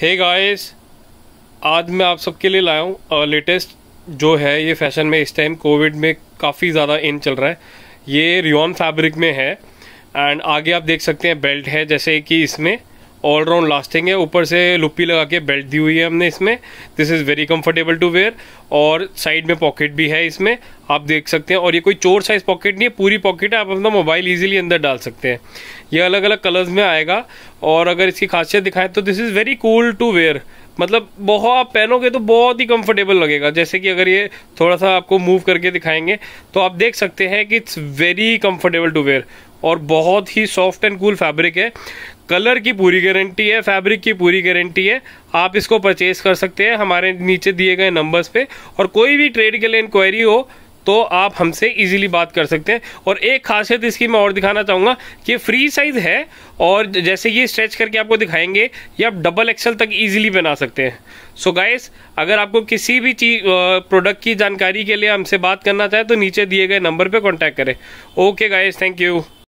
हे hey guys आज मैं आप सबके लिए लाया हूँ लेटेस्ट जो है ये फैशन में इस टाइम कोविड में काफ़ी ज़्यादा इन चल रहा है ये रियॉन फैब्रिक में है एंड आगे आप देख सकते हैं बेल्ट है जैसे कि इसमें ऑलराउंड लास्टिंग है ऊपर से लुप्पी लगा के बेल्ट दी हुई है हमने इसमें this is very comfortable to wear और साइड में पॉकेट भी है इसमें आप देख सकते हैं और ये कोई चोर साइज पॉकेट नहीं है पूरी पॉकेट है आप अपना मोबाइल इजीली अंदर डाल सकते हैं ये अलग अलग कलर्स में आएगा और अगर इसकी खासियत दिखाएं तो this is very cool to wear मतलब बहुत आप पहनोगे तो बहुत ही कंफर्टेबल लगेगा जैसे कि अगर ये थोड़ा सा आपको मूव करके दिखाएंगे तो आप देख सकते हैं कि it's very comfortable to wear और बहुत ही सॉफ्ट एंड कूल फैब्रिक है कलर की पूरी गारंटी है फैब्रिक की पूरी गारंटी है आप इसको परचेज कर सकते हैं हमारे नीचे दिए गए नंबर्स पे और कोई भी ट्रेड के लिए इंक्वायरी हो तो आप हमसे इजीली बात कर सकते हैं और एक खासियत इसकी मैं और दिखाना चाहूँगा कि फ्री साइज़ है और जैसे ये स्ट्रेच करके आपको दिखाएंगे ये आप डबल एक्सल तक इजीली बना सकते हैं सो so गाइस अगर आपको किसी भी चीज प्रोडक्ट की जानकारी के लिए हमसे बात करना चाहे तो नीचे दिए गए नंबर पर कॉन्टैक्ट करें ओके गाइस थैंक यू